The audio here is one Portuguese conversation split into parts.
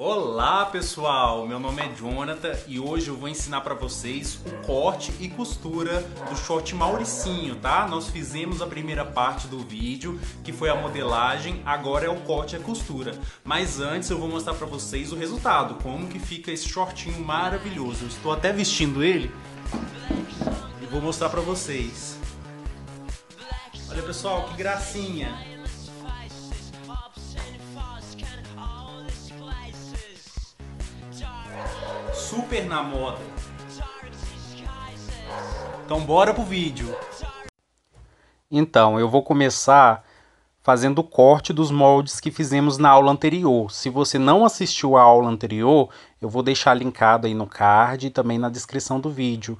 Olá pessoal, meu nome é Jonathan e hoje eu vou ensinar para vocês o corte e costura do short Mauricinho, tá? Nós fizemos a primeira parte do vídeo, que foi a modelagem, agora é o corte e a costura. Mas antes eu vou mostrar para vocês o resultado, como que fica esse shortinho maravilhoso. Eu estou até vestindo ele e vou mostrar para vocês. Olha pessoal, que gracinha! super na moda. Então bora pro vídeo. Então, eu vou começar fazendo o corte dos moldes que fizemos na aula anterior. Se você não assistiu a aula anterior, eu vou deixar linkado aí no card e também na descrição do vídeo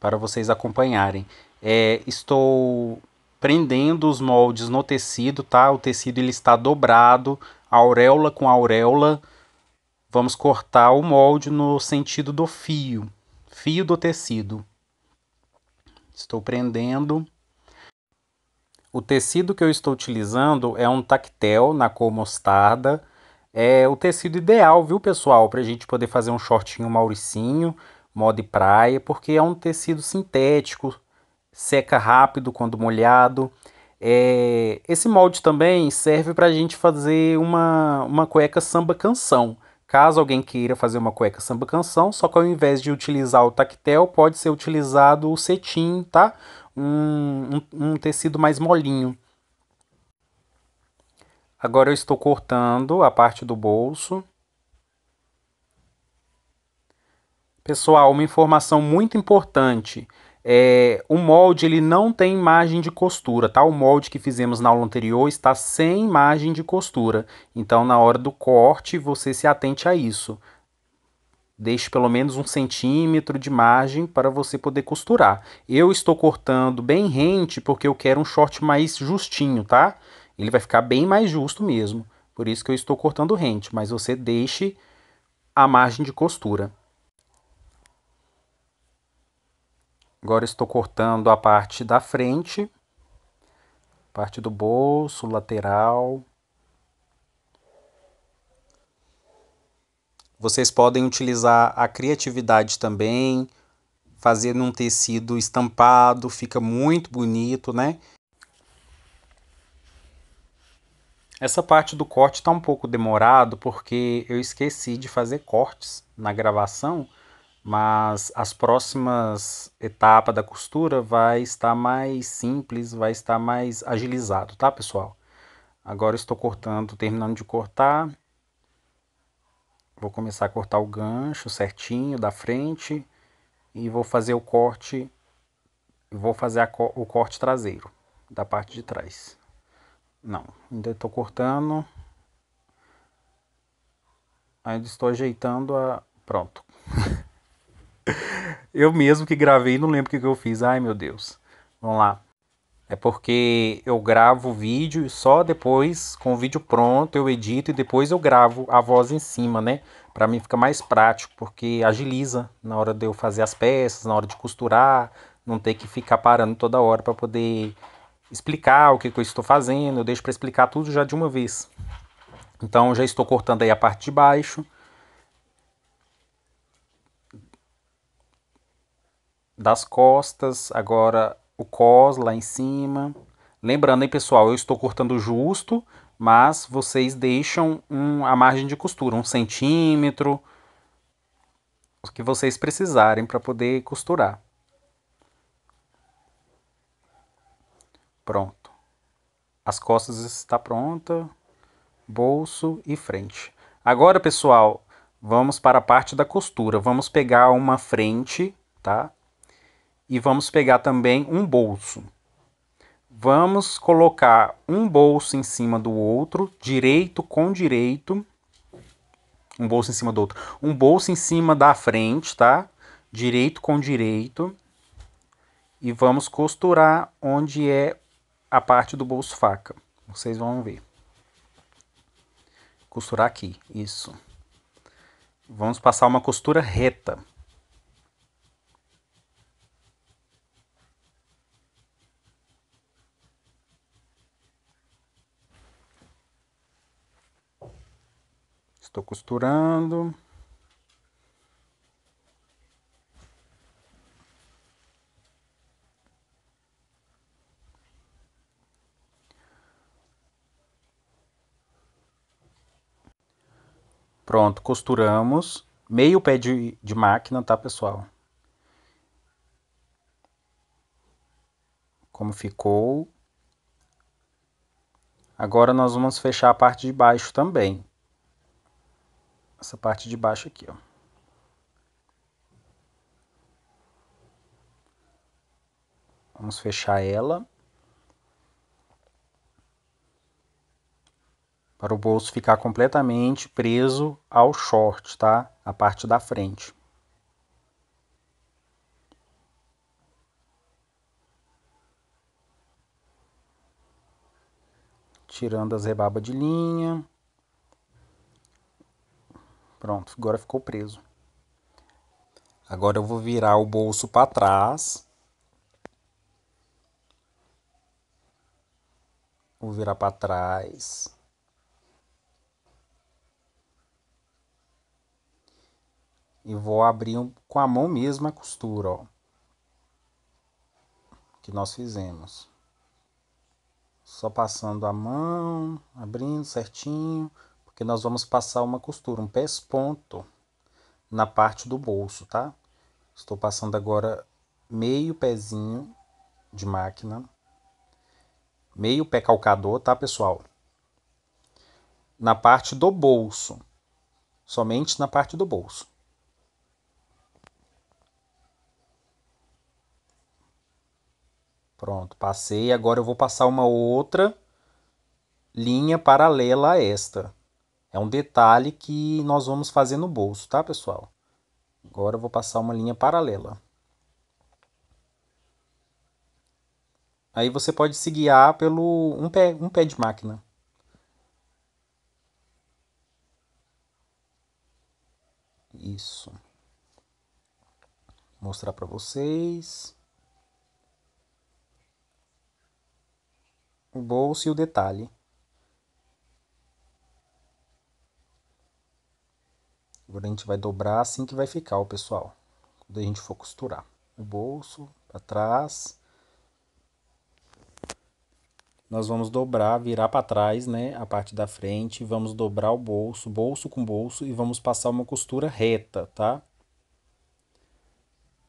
para vocês acompanharem. É, estou prendendo os moldes no tecido, tá? O tecido ele está dobrado, auréola com auréola, vamos cortar o molde no sentido do fio, fio do tecido. Estou prendendo. O tecido que eu estou utilizando é um tactel na cor mostarda. É o tecido ideal, viu, pessoal, para a gente poder fazer um shortinho mauricinho, moda praia, porque é um tecido sintético, seca rápido quando molhado. É, esse molde também serve para a gente fazer uma, uma cueca samba canção. Caso alguém queira fazer uma cueca samba canção, só que ao invés de utilizar o tactel, pode ser utilizado o cetim, tá? Um, um, um tecido mais molinho. Agora eu estou cortando a parte do bolso. Pessoal, uma informação muito importante. É, o molde ele não tem margem de costura, tá? O molde que fizemos na aula anterior está sem margem de costura. Então, na hora do corte, você se atente a isso. Deixe pelo menos um centímetro de margem para você poder costurar. Eu estou cortando bem rente porque eu quero um short mais justinho, tá? Ele vai ficar bem mais justo mesmo. Por isso que eu estou cortando rente, mas você deixe a margem de costura. Agora estou cortando a parte da frente, parte do bolso, lateral. Vocês podem utilizar a criatividade também, fazer num tecido estampado, fica muito bonito, né? Essa parte do corte está um pouco demorado porque eu esqueci de fazer cortes na gravação mas as próximas etapas da costura vai estar mais simples, vai estar mais agilizado, tá pessoal? Agora estou cortando, terminando de cortar, vou começar a cortar o gancho certinho da frente e vou fazer o corte, vou fazer co o corte traseiro da parte de trás. Não, ainda estou cortando, ainda estou ajeitando a... pronto. eu mesmo que gravei, não lembro o que, eu fiz. Ai, meu Deus. Vamos lá. É porque eu gravo o vídeo e só depois, com o vídeo pronto, eu edito e depois eu gravo a voz em cima, né? Para mim fica mais prático, porque agiliza na hora de eu fazer as peças, na hora de costurar, não ter que ficar parando toda hora para poder explicar o que, que eu estou fazendo. Eu deixo para explicar tudo já de uma vez. Então já estou cortando aí a parte de baixo. das costas, agora o cos lá em cima. Lembrando, hein, pessoal, eu estou cortando justo, mas vocês deixam um, a margem de costura, um centímetro, o que vocês precisarem para poder costurar. Pronto. As costas está pronta, bolso e frente. Agora, pessoal, vamos para a parte da costura. Vamos pegar uma frente, tá? e vamos pegar também um bolso. Vamos colocar um bolso em cima do outro, direito com direito. Um bolso em cima do outro. Um bolso em cima da frente, tá? Direito com direito. E vamos costurar onde é a parte do bolso faca. Vocês vão ver. Costurar aqui, isso. Vamos passar uma costura reta. Estou costurando. Pronto, costuramos. Meio pé de, de máquina, tá, pessoal? Como ficou. Agora, nós vamos fechar a parte de baixo também essa parte de baixo aqui, ó. Vamos fechar ela. Para o bolso ficar completamente preso ao short, tá? A parte da frente. Tirando as rebabas de linha. Pronto, agora ficou preso. Agora eu vou virar o bolso para trás. Vou virar para trás. E vou abrir com a mão mesmo a costura, ó. Que nós fizemos. Só passando a mão, abrindo certinho porque nós vamos passar uma costura, um pés ponto na parte do bolso, tá? Estou passando agora meio pezinho de máquina, meio pé calcador, tá, pessoal? Na parte do bolso, somente na parte do bolso. Pronto, passei. Agora eu vou passar uma outra linha paralela a esta. É um detalhe que nós vamos fazer no bolso, tá, pessoal? Agora eu vou passar uma linha paralela. Aí você pode se guiar pelo um pé, um pé de máquina. Isso. Vou mostrar para vocês. O bolso e o detalhe. Agora a gente vai dobrar assim que vai ficar o pessoal. Quando a gente for costurar. O bolso para trás. Nós vamos dobrar, virar para trás, né, a parte da frente, vamos dobrar o bolso, bolso com bolso e vamos passar uma costura reta, tá?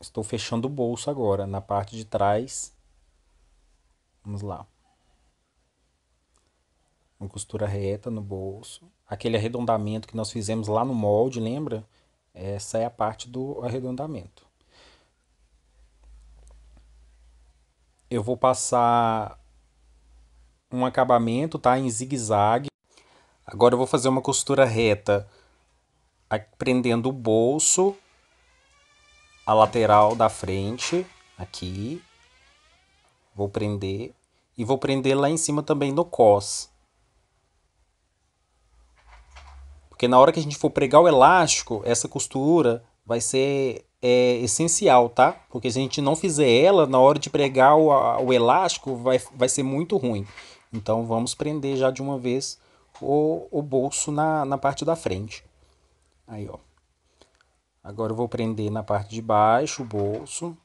Estou fechando o bolso agora, na parte de trás. Vamos lá uma costura reta no bolso. Aquele arredondamento que nós fizemos lá no molde, lembra? Essa é a parte do arredondamento. Eu vou passar um acabamento, tá? Em zigue-zague. Agora eu vou fazer uma costura reta, prendendo o bolso, a lateral da frente, aqui. Vou prender. E vou prender lá em cima também no cos. Porque na hora que a gente for pregar o elástico, essa costura vai ser é, essencial, tá? Porque se a gente não fizer ela, na hora de pregar o, o elástico, vai, vai ser muito ruim. Então vamos prender já de uma vez o, o bolso na, na parte da frente. Aí, ó. Agora eu vou prender na parte de baixo o bolso.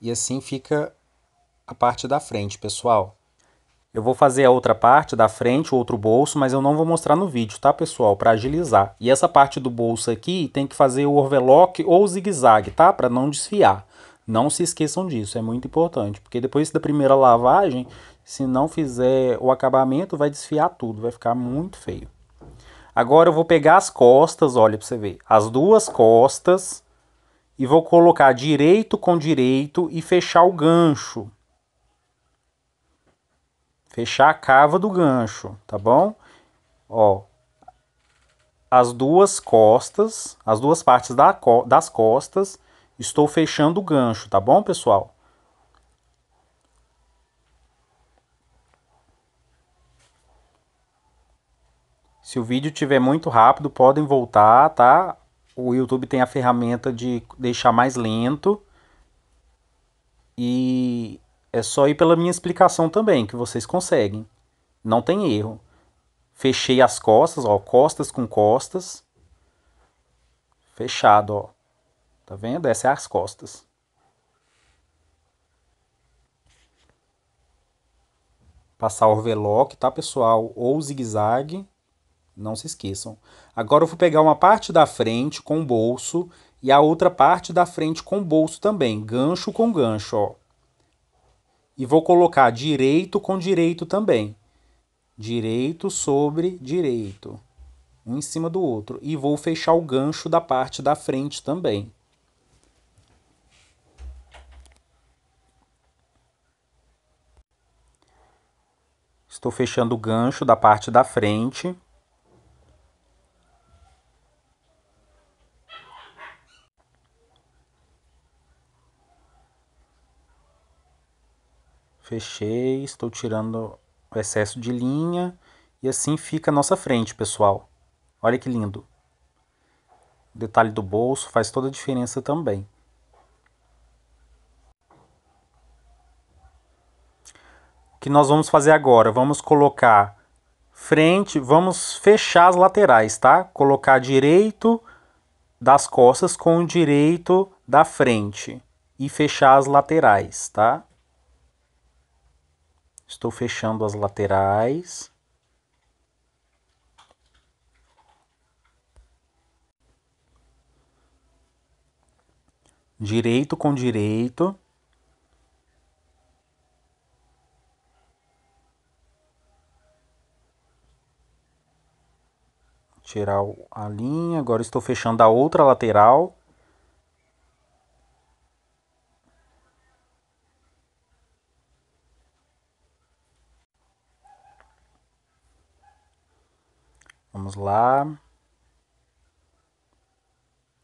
e assim fica a parte da frente, pessoal. Eu vou fazer a outra parte da frente, o outro bolso, mas eu não vou mostrar no vídeo, tá, pessoal? Para agilizar. E essa parte do bolso aqui tem que fazer o overlock ou o zigue-zague, tá? Para não desfiar. Não se esqueçam disso, é muito importante, porque depois da primeira lavagem, se não fizer o acabamento, vai desfiar tudo, vai ficar muito feio. Agora eu vou pegar as costas, olha para você ver. As duas costas e vou colocar direito com direito e fechar o gancho. Fechar a cava do gancho, tá bom? Ó, as duas costas, as duas partes da, das costas, estou fechando o gancho, tá bom, pessoal? Se o vídeo estiver muito rápido, podem voltar, tá? o YouTube tem a ferramenta de deixar mais lento. E é só ir pela minha explicação também, que vocês conseguem. Não tem erro. Fechei as costas, ó, costas com costas. Fechado, ó. Tá vendo? Essa é as costas. Passar o overlock, tá, pessoal? Ou zigue-zague. Não se esqueçam. Agora eu vou pegar uma parte da frente com bolso e a outra parte da frente com bolso também, gancho com gancho, ó. E vou colocar direito com direito também. Direito sobre direito. Um em cima do outro. E vou fechar o gancho da parte da frente também. Estou fechando o gancho da parte da frente. Fechei, estou tirando o excesso de linha e assim fica a nossa frente, pessoal. Olha que lindo. O detalhe do bolso faz toda a diferença também. O que nós vamos fazer agora? Vamos colocar frente, vamos fechar as laterais, tá? Colocar direito das costas com o direito da frente e fechar as laterais, tá? Estou fechando as laterais. Direito com direito. Tirar a linha. Agora estou fechando a outra lateral. Vamos lá.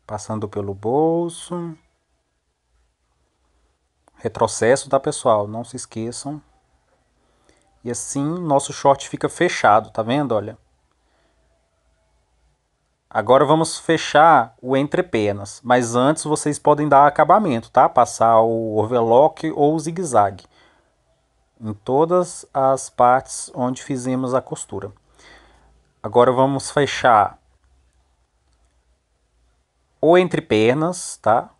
Passando pelo bolso. Retrocesso, tá, pessoal? Não se esqueçam. E assim, nosso short fica fechado, tá vendo? Olha. Agora vamos fechar o entrepernas, mas antes vocês podem dar acabamento, tá? Passar o overlock ou o zigue-zague em todas as partes onde fizemos a costura. Agora vamos fechar ou entre pernas, tá?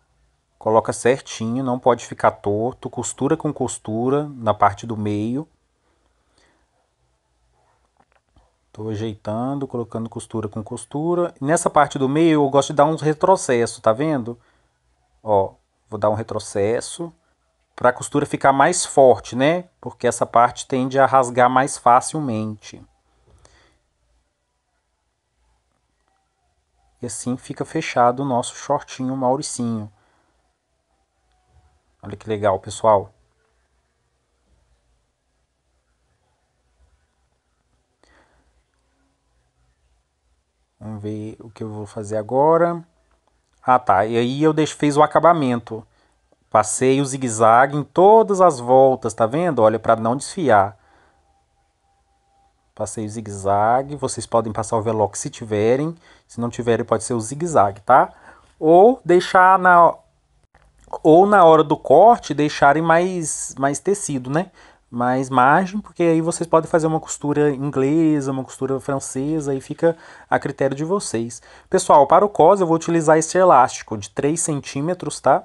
Coloca certinho, não pode ficar torto, costura com costura na parte do meio. Tô ajeitando, colocando costura com costura. Nessa parte do meio eu gosto de dar um retrocesso, tá vendo? Ó, vou dar um retrocesso para a costura ficar mais forte, né? Porque essa parte tende a rasgar mais facilmente. E assim fica fechado o nosso shortinho mauricinho. Olha que legal, pessoal. Vamos ver o que eu vou fazer agora. Ah, tá. E aí eu deixo, fiz o acabamento. Passei o zigue-zague em todas as voltas, tá vendo? Olha, para não desfiar. Passei o zigue-zague. Vocês podem passar o velox se tiverem. Se não tiverem, pode ser o zigue-zague, tá? Ou deixar na ou na hora do corte deixarem mais mais tecido, né? mais margem, porque aí vocês podem fazer uma costura inglesa, uma costura francesa, aí fica a critério de vocês. Pessoal, para o cos eu vou utilizar esse elástico de 3 centímetros, tá?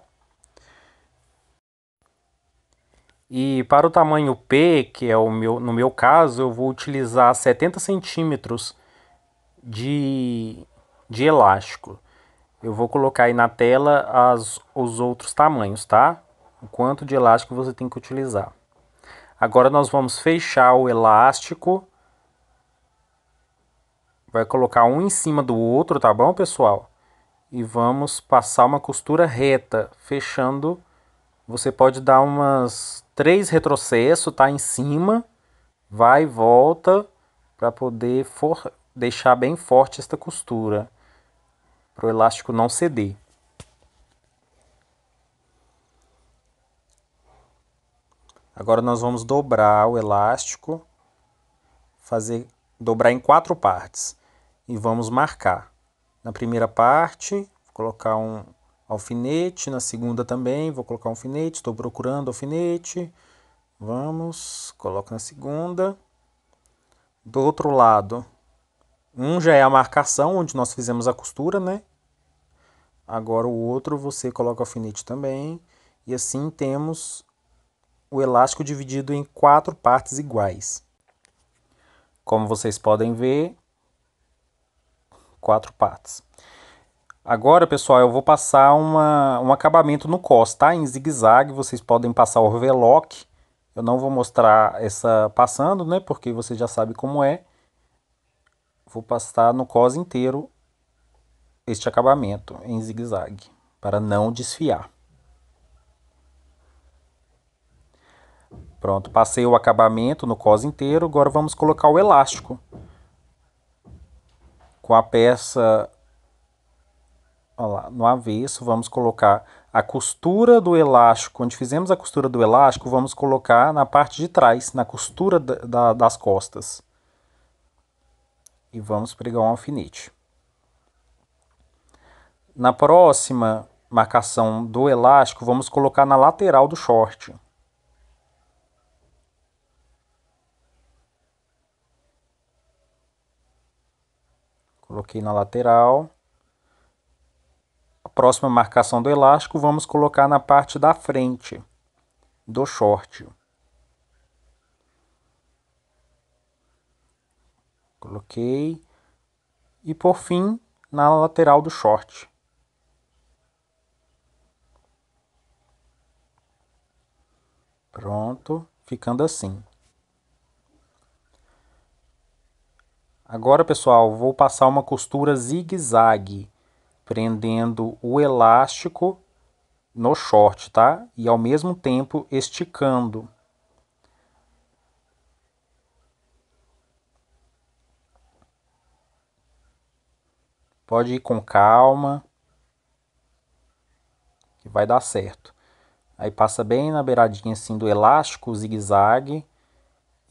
E para o tamanho P, que é o meu, no meu caso, eu vou utilizar 70 centímetros de, de elástico. Eu vou colocar aí na tela as, os outros tamanhos, tá? O quanto de elástico você tem que utilizar. Agora nós vamos fechar o elástico. Vai colocar um em cima do outro, tá bom, pessoal? E vamos passar uma costura reta, fechando. Você pode dar umas três retrocessos, tá em cima, vai e volta para poder for deixar bem forte esta costura, para o elástico não ceder. Agora nós vamos dobrar o elástico, fazer dobrar em quatro partes e vamos marcar. Na primeira parte, colocar um, alfinete, na segunda também vou colocar um alfinete, estou procurando alfinete, vamos, coloco na segunda. Do outro lado, um já é a marcação, onde nós fizemos a costura, né? Agora o outro você coloca alfinete também, e assim temos o elástico dividido em quatro partes iguais. Como vocês podem ver, quatro partes. Agora, pessoal, eu vou passar uma, um acabamento no cos, tá? Em zigue-zague, vocês podem passar o overlock. Eu não vou mostrar essa passando, né? Porque você já sabe como é. Vou passar no cos inteiro este acabamento em zigue-zague, para não desfiar. Pronto, passei o acabamento no cos inteiro, agora vamos colocar o elástico. Com a peça lá, no avesso, vamos colocar a costura do elástico. Onde fizemos a costura do elástico, vamos colocar na parte de trás, na costura da, da, das costas. E vamos pregar um alfinete. Na próxima marcação do elástico, vamos colocar na lateral do short. Coloquei na lateral próxima marcação do elástico, vamos colocar na parte da frente do short. Coloquei. E por fim, na lateral do short. Pronto, ficando assim. Agora, pessoal, vou passar uma costura zigue-zague prendendo o elástico no short, tá? E ao mesmo tempo esticando. Pode ir com calma, que vai dar certo. Aí passa bem na beiradinha assim do elástico, zigue-zague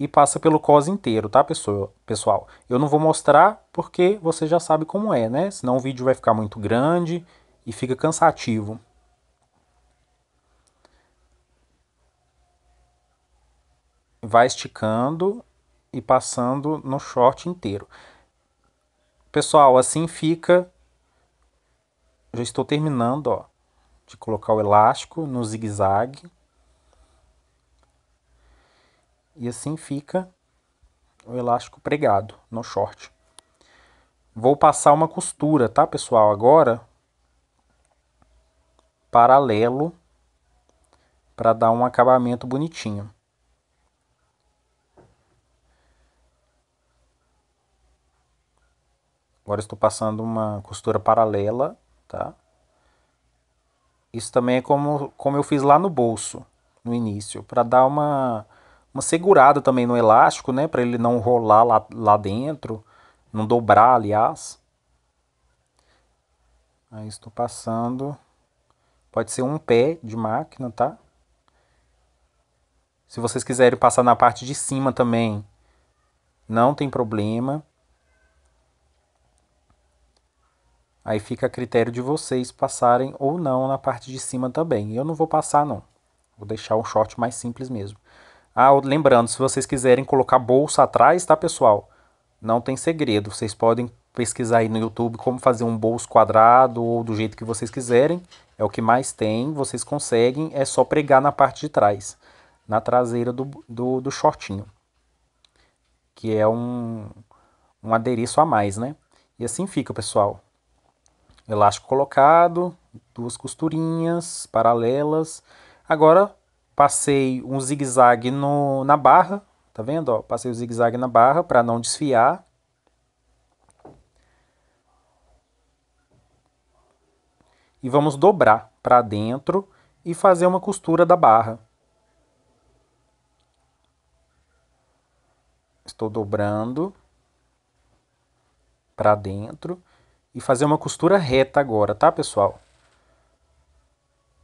e passa pelo cos inteiro, tá, pessoal? Eu não vou mostrar porque você já sabe como é, né? Senão o vídeo vai ficar muito grande e fica cansativo. Vai esticando e passando no short inteiro. Pessoal, assim fica... Já estou terminando, ó, de colocar o elástico no zigue-zague e assim fica o elástico pregado no short. Vou passar uma costura, tá, pessoal? Agora, paralelo, para dar um acabamento bonitinho. Agora estou passando uma costura paralela, tá? Isso também é como, como eu fiz lá no bolso, no início, para dar uma uma segurada também no elástico, né, para ele não rolar lá, lá dentro, não dobrar, aliás. Aí estou passando. Pode ser um pé de máquina, tá? Se vocês quiserem passar na parte de cima também, não tem problema. Aí fica a critério de vocês passarem ou não na parte de cima também. Eu não vou passar não. Vou deixar o short mais simples mesmo. Ah, lembrando, se vocês quiserem colocar bolsa atrás, tá, pessoal? Não tem segredo, vocês podem pesquisar aí no YouTube como fazer um bolso quadrado ou do jeito que vocês quiserem. É o que mais tem, vocês conseguem, é só pregar na parte de trás, na traseira do, do, do shortinho. Que é um, um adereço a mais, né? E assim fica, pessoal. Elástico colocado, duas costurinhas paralelas. Agora passei um zigue-zague no, na barra, tá vendo? Ó, passei o zigue-zague na barra para não desfiar. E vamos dobrar para dentro e fazer uma costura da barra. Estou dobrando para dentro e fazer uma costura reta agora, tá, pessoal?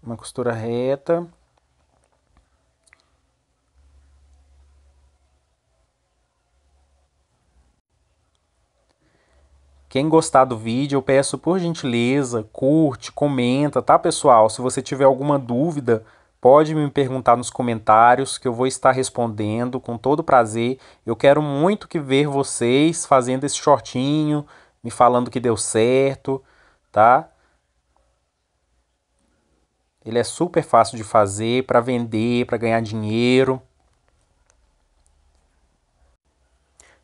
Uma costura reta Quem gostar do vídeo, eu peço por gentileza, curte, comenta, tá pessoal? Se você tiver alguma dúvida, pode me perguntar nos comentários que eu vou estar respondendo com todo prazer. Eu quero muito que ver vocês fazendo esse shortinho, me falando que deu certo, tá? Ele é super fácil de fazer para vender, para ganhar dinheiro.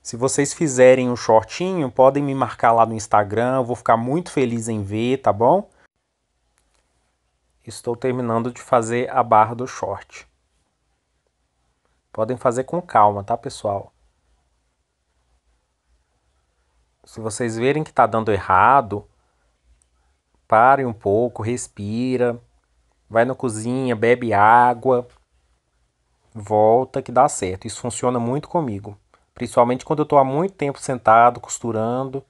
Se vocês fizerem um shortinho, podem me marcar lá no Instagram, eu vou ficar muito feliz em ver, tá bom? Estou terminando de fazer a barra do short. Podem fazer com calma, tá, pessoal? Se vocês verem que está dando errado, pare um pouco, respira, vai na cozinha, bebe água, volta que dá certo. Isso funciona muito comigo. Principalmente quando eu estou há muito tempo sentado, costurando.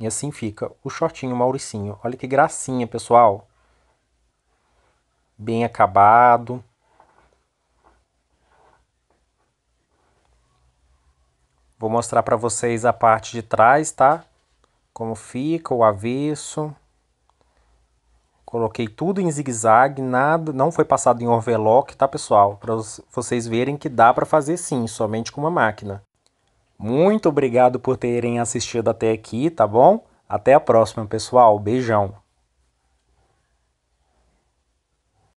E assim fica o shortinho mauricinho. Olha que gracinha, pessoal. Bem acabado. Vou mostrar para vocês a parte de trás, tá? Como fica o avesso. Coloquei tudo em zigue-zague, nada, não foi passado em overlock, tá pessoal? Para vocês verem que dá para fazer sim, somente com uma máquina. Muito obrigado por terem assistido até aqui, tá bom? Até a próxima, pessoal. Beijão.